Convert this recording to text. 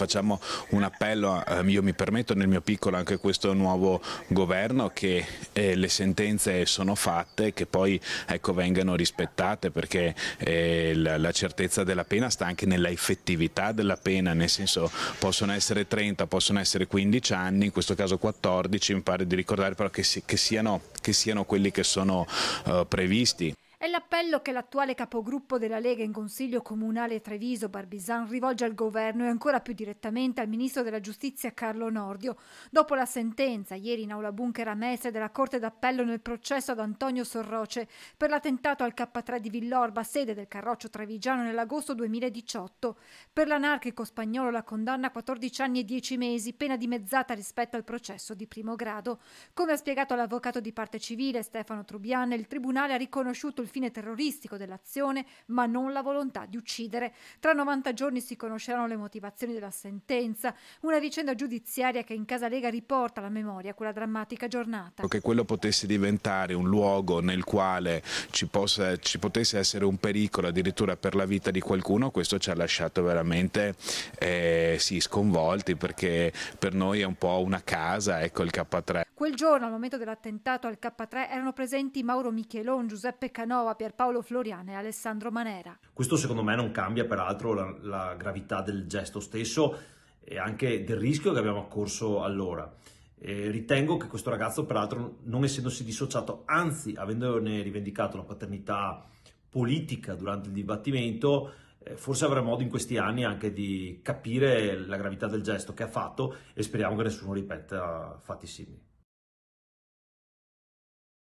facciamo un appello, io mi permetto nel mio piccolo anche questo nuovo governo che eh, le sentenze sono fatte, che poi ecco, vengano rispettate perché eh, la certezza della pena sta anche nella effettività della pena, nel senso possono essere 30, possono essere 15 anni, in questo caso 14, mi pare di ricordare però che, siano, che siano quelli che sono eh, previsti. È l'appello che l'attuale capogruppo della Lega in Consiglio Comunale Treviso Barbisan rivolge al governo e ancora più direttamente al ministro della Giustizia Carlo Nordio. Dopo la sentenza, ieri in aula bunker a Mestre della Corte d'Appello nel processo ad Antonio Sorroce per l'attentato al K3 di Villorba, sede del Carroccio Trevigiano nell'agosto 2018. Per l'anarchico spagnolo la condanna a 14 anni e 10 mesi, pena dimezzata rispetto al processo di primo grado. Come ha spiegato l'avvocato di parte civile Stefano Trubiane, il tribunale ha riconosciuto il fine terroristico dell'azione, ma non la volontà di uccidere. Tra 90 giorni si conosceranno le motivazioni della sentenza, una vicenda giudiziaria che in Casa Lega riporta alla memoria quella drammatica giornata. Che quello potesse diventare un luogo nel quale ci, possa, ci potesse essere un pericolo addirittura per la vita di qualcuno, questo ci ha lasciato veramente eh, sì, sconvolti perché per noi è un po' una casa, ecco il K3. Quel giorno al momento dell'attentato al K3 erano presenti Mauro Michelon, Giuseppe Canò, Genova, Pierpaolo Floriana e Alessandro Manera. Questo secondo me non cambia peraltro la, la gravità del gesto stesso e anche del rischio che abbiamo accorso allora. E ritengo che questo ragazzo, peraltro, non essendosi dissociato, anzi avendone rivendicato la paternità politica durante il dibattimento, eh, forse avrà modo in questi anni anche di capire la gravità del gesto che ha fatto e speriamo che nessuno ripeta fatti simili.